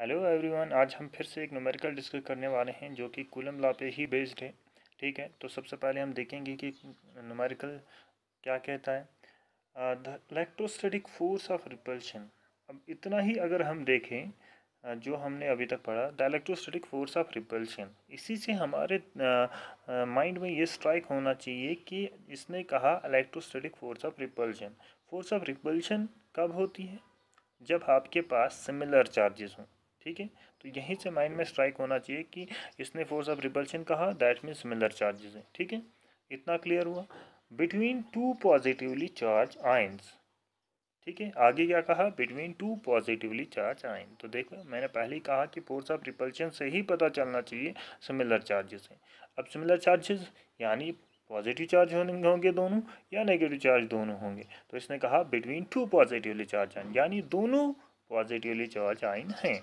Hello everyone आज हम फिर से एक न्यूमेरिकल डिस्कस करने वाले हैं जो कि कुलम लॉ पे ही बेस्ड है ठीक है तो सबसे पहले हम देखेंगे कि न्यूमेरिकल क्या कहता है the electrostatic force of repulsion अब इतना ही अगर हम देखें uh, जो हमने अभी तक पढ़ा the electrostatic force of repulsion इसी से हमारे माइंड uh, uh, में ये स्ट्राइक होना चाहिए कि इसने कहा electrostatic force of repulsion force of repulsion कब होती है जब आपके पास सिमिलर चार्जेस हों ठीक है तो यहीं से माइंड में स्ट्राइक होना चाहिए कि इसने फोर्स ऑफ रिपल्शन कहा दैट मीन सिमिलर चार्जेस हैं ठीक है इतना क्लियर हुआ between two positively charge ions ठीक है आगे क्या कहा बिटवीन टू पॉजिटिवली चार्ज आइन तो देखो मैंने पहले ही कहा कि फोर्स ऑफ रिपल्शन से ही पता चलना चाहिए सिमिलर चार्जेस हैं अब सिमिलर चार्जेस यानी पॉजिटिव चार्ज होंगे होंगे दोनों या नेगेटिव चार्ज दोनों होंगे तो इसने कहा बिटवीन टू पॉजिटिवली चार्ज आइन यानी दोनों पॉजिटिवली चार्ज आइन हैं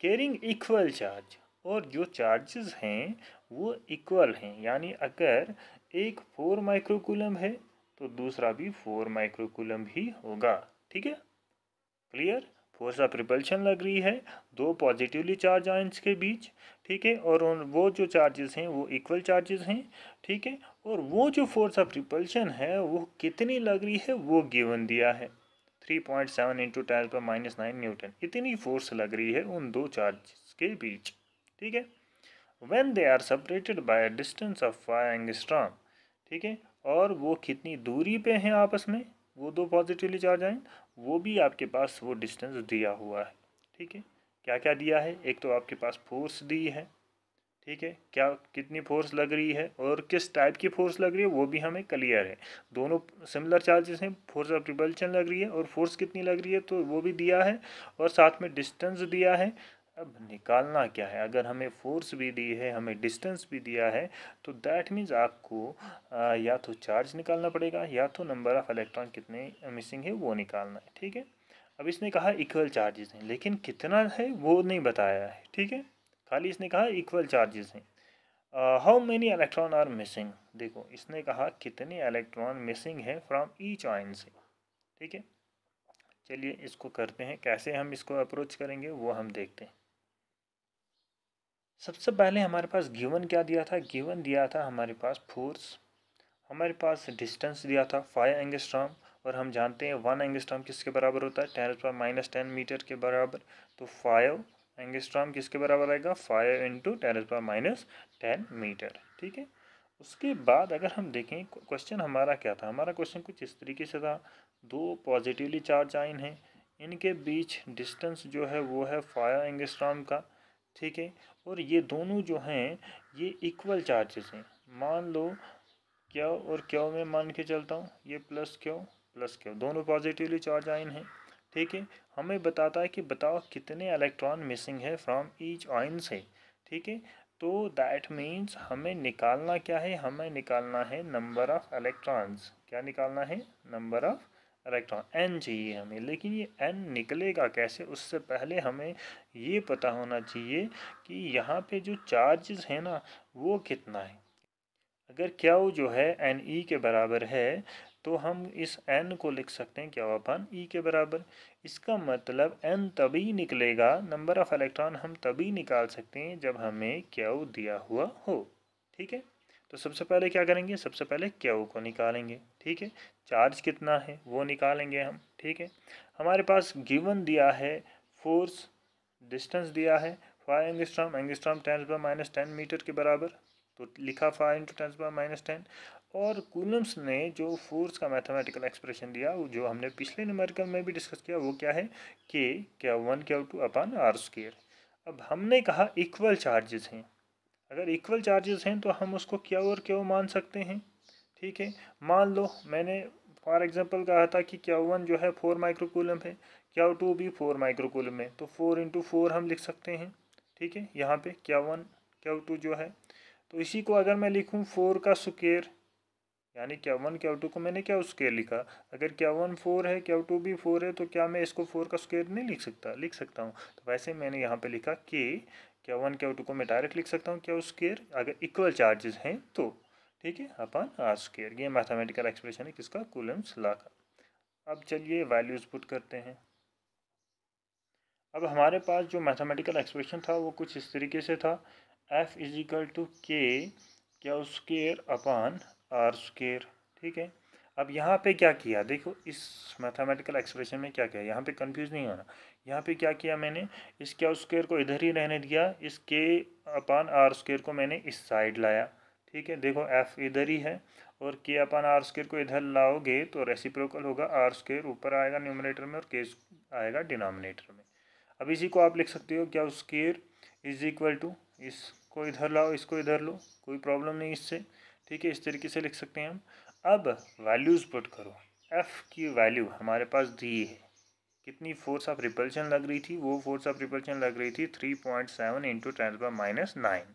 कैरिंग इक्वल चार्ज और जो चार्जेस हैं वो इक्वल हैं यानी अगर एक फोर माइक्रोकुलम है तो दूसरा भी फोर माइक्रोकुलम ही होगा ठीक है क्लियर फोर्स ऑफ रिपल्शन लग रही है दो पॉजिटिवली चार्ज आइंस के बीच ठीक है और उन वो जो चार्जेस हैं वो इक्वल चार्जेस हैं ठीक है और वो जो फोर्स ऑफ रिपल्शन है वो कितनी लग रही है वो गिवन दिया है three point seven into ten पर माइनस नाइन न्यूटन इतनी फोर्स लग रही है उन दो चार्ज के बीच ठीक है when they are separated by distance of five angstrom ठीक है और वो कितनी दूरी पे हैं आपस में वो दो पॉजिटिवली चार्ज आए वो भी आपके पास वो डिस्टेंस दिया हुआ है ठीक है क्या क्या दिया है एक तो आपके पास फोर्स दी है ठीक है क्या कितनी फोर्स लग रही है और किस टाइप की फोर्स लग रही है वो भी हमें क्लियर है दोनों सिमिलर चार्जेस हैं फोर्स ऑफ रिपल्शन लग रही है और फोर्स कितनी लग रही है तो वो भी दिया है और साथ में डिस्टेंस दिया है अब निकालना क्या है अगर हमें फोर्स भी दी है हमें डिस्टेंस भी दिया है तो दैट मीन्स आपको आ, या तो चार्ज निकालना पड़ेगा या तो नंबर ऑफ़ इलेक्ट्रॉन कितने मिसिंग है वो निकालना है ठीक है अब इसने कहा इक्वल चार्जेस हैं लेकिन कितना है वो नहीं बताया है ठीक है खाली इसने कहा इक्वल चार्जेस हैं how many electron are missing देखो इसने कहा कितने इलेक्ट्रॉन मिसिंग हैं फ्रॉम ईच आयन से ठीक है चलिए इसको करते हैं कैसे हम इसको अप्रोच करेंगे वो हम देखते हैं सबसे पहले हमारे पास गिवन क्या दिया था गिवन दिया था हमारे पास फोर्स हमारे पास डिस्टेंस दिया था फाइव एंगस्ट्राम और हम जानते हैं वन एंगस्ट्राम किसके बराबर होता है टेन पर माइनस टेन मीटर के बराबर तो फाइव एंगस्ट्राम किसके बराबर आएगा five into ten power minus ten metre ठीक है उसके बाद अगर हम देखें क्वेश्चन हमारा क्या था हमारा क्वेश्चन कुछ इस तरीके से था दो पॉजिटिवली चार्ज आइन हैं इनके बीच डिस्टेंस जो है वो है फाइव एंगस्ट्राम का ठीक है और ये दोनों जो हैं ये इक्वल चार्जेस हैं मान लो क्या और क्यों मैं मान के चलता हूँ ये प्लस क्यों प्लस क्यों दोनों पॉजिटिवली चार्ज आइन हैं ठीक है हमें बताता है कि बताओ कितने इलेक्ट्रॉन मिसिंग है फ्रॉम ईच ऑइन से ठीक है तो दैट मीन्स हमें निकालना क्या है हमें निकालना है नंबर ऑफ़ इलेक्ट्रॉन्स क्या निकालना है नंबर ऑफ़ इलेक्ट्रॉन एन चाहिए हमें लेकिन ये एन निकलेगा कैसे उससे पहले हमें ये पता होना चाहिए कि यहाँ पे जो चार्जेस है ना वो कितना है अगर क्या वो जो है एन ई e के बराबर है तो हम इस एन को लिख सकते हैं क्या अपन ई e के बराबर इसका मतलब एन तभी निकलेगा नंबर ऑफ इलेक्ट्रॉन हम तभी निकाल सकते हैं जब हमें क्यू दिया हुआ हो ठीक है तो सबसे पहले क्या करेंगे सबसे पहले क्यू को निकालेंगे ठीक है चार्ज कितना है वो निकालेंगे हम ठीक है हमारे पास गिवन दिया है फोर्स डिस्टेंस दिया है फाइव एंगस्ट्राम एंगस्ट्राम टेन पर माइनस टेन मीटर के बराबर तो लिखा फाइव इंटू टेन पर माइनस टेन और कूलम्स ने जो फोर्स का मैथमेटिकल एक्सप्रेशन दिया जो हमने पिछले न्यूमेरिकल में भी डिस्कस किया वो क्या है के क्या वन क्या टू अपन आर स्केयर अब हमने कहा इक्वल चार्जेस हैं अगर इक्वल चार्जेस हैं तो हम उसको क्या और क्या मान सकते हैं ठीक है मान लो मैंने फॉर एग्जांपल कहा था कि क्या वन जो है फोर माइक्रोकूलम है क्या टू भी फोर माइक्रोकूलम है तो फोर इंटू फोर हम लिख सकते हैं ठीक है यहाँ पे क्या वन क्या टू जो है तो इसी को अगर मैं लिखूँ फोर का स्क्वेयर यानी क्या वन क्या टू को मैंने क्या स्केयर लिखा अगर क्या वन फोर है क्या टू भी फोर है तो क्या मैं इसको फोर का स्केयर नहीं लिख सकता लिख सकता हूँ तो वैसे मैंने यहाँ पे लिखा के क्या वन क्या टू को मैं डायरेक्ट लिख सकता हूँ क्या स्केयर अगर इक्वल चार्जेस हैं तो ठीक है अपन आर स्केयर ये मैथामेटिकल एक्सप्रेशन है किसका कूलम्स ला का अब चलिए वैल्यूज़ पुट करते हैं अब हमारे पास जो मैथमेटिकल एक्सप्रेशन था वो कुछ इस तरीके से था एफ इजिकल टू के क्या स्केयर अपान आर स्केयर ठीक है अब यहाँ पे क्या किया देखो इस मैथमेटिकल एक्सप्रेशन में क्या किया यहाँ पे कंफ्यूज नहीं होना यहाँ पे क्या किया मैंने इस क्या स्क्वेयर को इधर ही रहने दिया इस के अपान आर स्क्वेयर को मैंने इस साइड लाया ठीक है देखो एफ इधर ही है और के अपान आर स्क्वेयर को इधर लाओगे तो रेसिप्रोकल होगा आर स्क्वेयर ऊपर आएगा न्यूमिनेटर में और के आएगा डिनोमिनेटर में अब इसी को आप लिख सकते हो क्या स्केयर इज इक्वल टू इसको इधर लाओ इसको इधर लो कोई प्रॉब्लम नहीं इससे ठीक है इस तरीके से लिख सकते हैं हम अब वैल्यूज़ पुट करो एफ़ की वैल्यू हमारे पास दी है कितनी फोर्स ऑफ रिपल्शन लग रही थी वो फोर्स ऑफ रिपल्शन लग रही थी three point seven into ten पर माइनस नाइन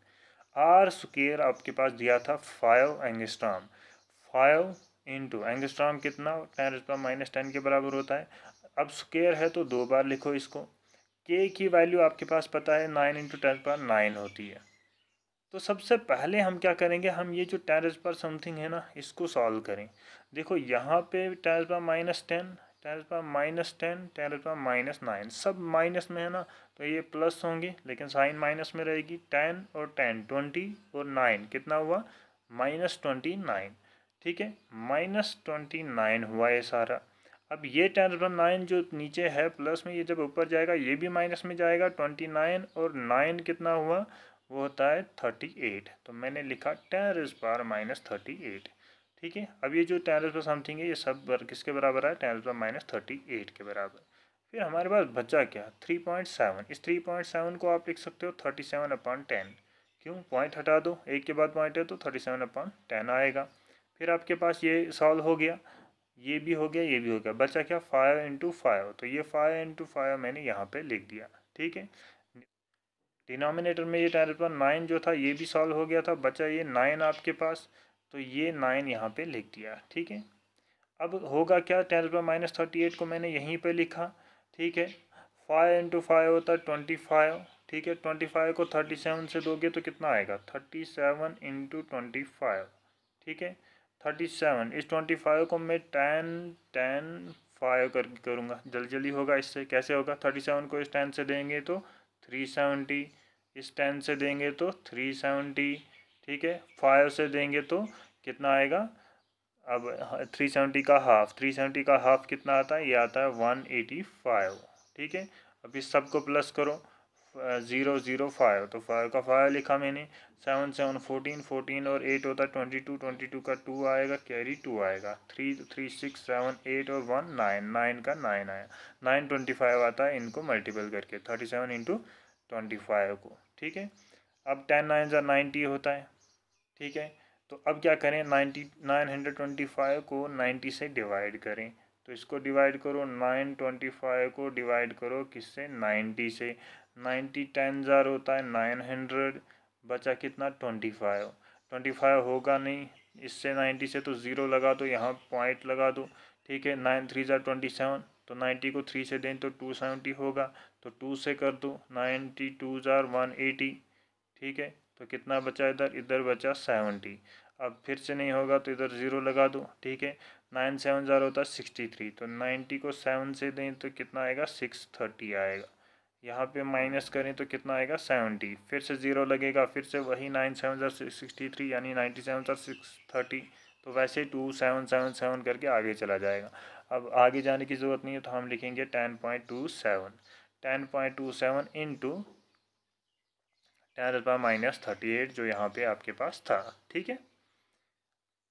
आर स्केयर आपके पास दिया था five angstrom five into angstrom कितना टेन पर माइनस टेन के बराबर होता है अब स्केयर है तो दो बार लिखो इसको के की वैल्यू आपके पास पता है नाइन इंटू टेन पर नाइन होती है तो सबसे पहले हम क्या करेंगे हम ये जो टेरस पर समथिंग है ना इसको सॉल्व करें देखो यहाँ पे टेरस पर माइनस टेन टेरस पर माइनस टेन टेरस पर माइनस नाइन सब माइनस में है ना तो ये प्लस होंगे लेकिन साइन माइनस में रहेगी टेन और टेन ट्वेंटी और नाइन कितना हुआ माइनस ट्वेंटी नाइन ठीक है माइनस ट्वेंटी नाइन हुआ ये सारा अब ये टेरस पर नाइन जो नीचे है प्लस में ये जब ऊपर जाएगा ये भी माइनस में जाएगा ट्वेंटी नाइन और नाइन कितना हुआ वो होता है थर्टी एट तो मैंने लिखा ten raise power minus thirty eight ठीक है अब ये जो टेन रेज पर समथिंग है ये सब किसके बराबर है टेन रेज पर माइनस थर्टी एट के बराबर फिर हमारे पास बचा क्या थ्री पॉइंट सेवन इस थ्री पॉइंट सेवन को आप लिख सकते हो थर्टी सेवन अपॉन टेन क्यों पॉइंट हटा दो एक के बाद पॉइंट है तो थर्टी सेवन अपॉन टेन आएगा फिर आपके पास ये सॉल्व हो गया ये भी हो गया ये भी हो गया बचा क्या फाइव इंटू फाइव तो ये फाइव इंटू फाइव मैंने यहाँ पे लिख दिया ठीक है डिनोमिनेटर में ये टेन पर नाइन जो था ये भी सॉल्व हो गया था बचा ये नाइन आपके पास तो ये नाइन यहाँ पे लिख दिया ठीक है अब होगा क्या टेन पर माइनस थर्टी एट को मैंने यहीं पे लिखा ठीक है फाइव इंटू फाइव होता है ट्वेंटी फाइव ठीक है ट्वेंटी फाइव को थर्टी सेवन से दोगे तो कितना आएगा thirty seven into twenty five ठीक है थर्टी सेवन इस ट्वेंटी फाइव को मैं टेन टेन फाइव कर करूँगा जल्दी जल्दी होगा इससे कैसे होगा थर्टी सेवन को इस टेन से देंगे तो थ्री सेवेंटी इस टेन से देंगे तो थ्री सेवेंटी ठीक है फाइव से देंगे तो कितना आएगा अब थ्री सेवेंटी का हाफ थ्री सेवेंटी का हाफ कितना आता है ये आता है वन एटी फाइव ठीक है अब इस सब को प्लस करो ज़ीरो ज़ीरो फाइव तो फाइव का फाइव लिखा मैंने सेवन सेवन फोर्टीन फोर्टीन और एट होता है ट्वेंटी टू ट्वेंटी टू का टू आएगा कैरी टू आएगा three three six seven eight और वन नाइन नाइन का नाइन आया नाइन ट्वेंटी फाइव आता है इनको मल्टीपल करके thirty seven into twenty five को ठीक है अब टेन नाइन ज़ा नाइन्टी होता है ठीक है तो अब क्या करें ninety nine hundred twenty five को नाइन्टी से डिवाइड करें तो इसको डिवाइड करो नाइन ट्वेंटी फाइव को डिवाइड करो किससे नाइन्टी से नाइन्टी टेन ज़ार होता है नाइन हंड्रेड बचा कितना ट्वेंटी फाइव ट्वेंटी फाइव होगा नहीं इससे नाइन्टी से तो ज़ीरो लगा दो यहाँ पॉइंट लगा दो ठीक है नाइन थ्री ज़ार ट्वेंटी सेवन तो नाइन्टी को थ्री से दें तो टू सेवेंटी होगा तो टू से कर दो नाइन्टी टू ज़ार वन एटी ठीक है तो कितना बचा इधर इधर बचा सेवेंटी अब फिर से नहीं होगा तो इधर ज़ीरो लगा दो ठीक है नाइन सेवन ज़ार होता है सिक्सटी थ्री तो नाइन्टी को सेवन से दें तो कितना आएगा सिक्स थर्टी आएगा यहाँ पे माइनस करें तो कितना आएगा सेवेंटी फिर से ज़ीरो लगेगा फिर से वही नाइन सेवन ज़ार सिक्सटी थ्री यानी नाइन्टी सेवन ज़ार सिक्स थर्टी तो वैसे टू सेवन सेवन सेवन करके आगे चला जाएगा अब आगे जाने की ज़रूरत नहीं है तो हम लिखेंगे ten point two seven ten point two seven into ten रुपये माइनस थर्टी एट जो यहाँ पे आपके पास था ठीक है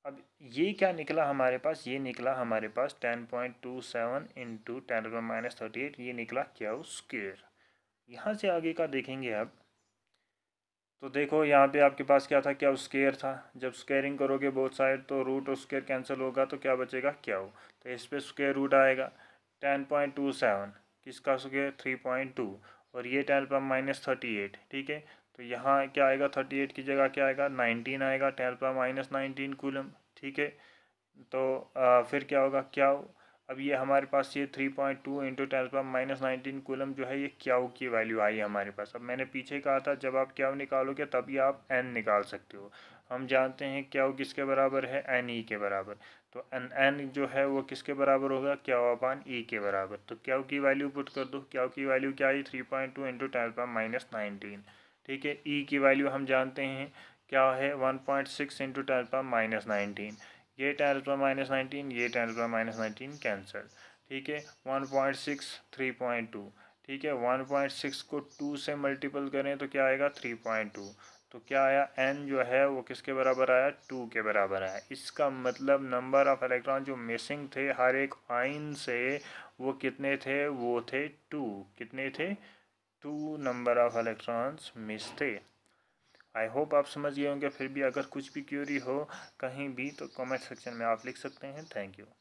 अब ये क्या निकला हमारे पास ये निकला हमारे पास ten point two seven into ten रुपये माइनस थर्टी एट ये निकला क्या स्केयर यहाँ से आगे का देखेंगे अब तो देखो यहाँ पे आपके पास क्या था क्या स्केयर था जब स्केयरिंग करोगे बोथ साइड तो रूट और स्केयर कैंसिल होगा तो क्या बचेगा क्या हो तो इस पर स्केयर रूट आएगा टेन पॉइंट टू सेवन किसका हो गया थ्री पॉइंट टू और ये ten power minus thirty eight ठीक है तो यहाँ क्या आएगा थर्टी एट की जगह क्या आएगा नाइनटीन आएगा ten power minus nineteen coulomb ठीक है तो आ, फिर क्या होगा क्या हो? अब ये हमारे पास ये three point two into ten power minus nineteen coulomb जो है ये क्या की वैल्यू आई है हमारे पास अब मैंने पीछे कहा था जब आप क्या निकालोगे तभी आप एन निकाल सकते हो हम जानते हैं क्या वो किसके बराबर है एन ई के बराबर तो एन एन जो है वो किसके बराबर होगा क्या अपान ई के बराबर तो क्या की वैल्यू पुट कर दो क्या की वैल्यू क्या आई three point two into ten point minus nineteen ठीक है ई e की वैल्यू हम जानते हैं क्या है one point six into ten point minus nineteen ये टेन पर माइनस नाइनटीन ये टेन पर माइनस नाइनटीन कैंसल ठीक है one point six three point two ठीक है वन पॉइंट सिक्स को टू से मल्टीपल करें तो क्या आएगा थ्री पॉइंट टू तो क्या आया एन जो है वो किसके बराबर आया टू के बराबर आया इसका मतलब नंबर ऑफ़ इलेक्ट्रॉन जो मिसिंग थे हर एक आइन से वो कितने थे वो थे टू कितने थे two number of electrons miss थे आई होप आप समझ गए होंगे फिर भी अगर कुछ भी क्यूरी हो कहीं भी तो कमेंट सेक्शन में आप लिख सकते हैं थैंक यू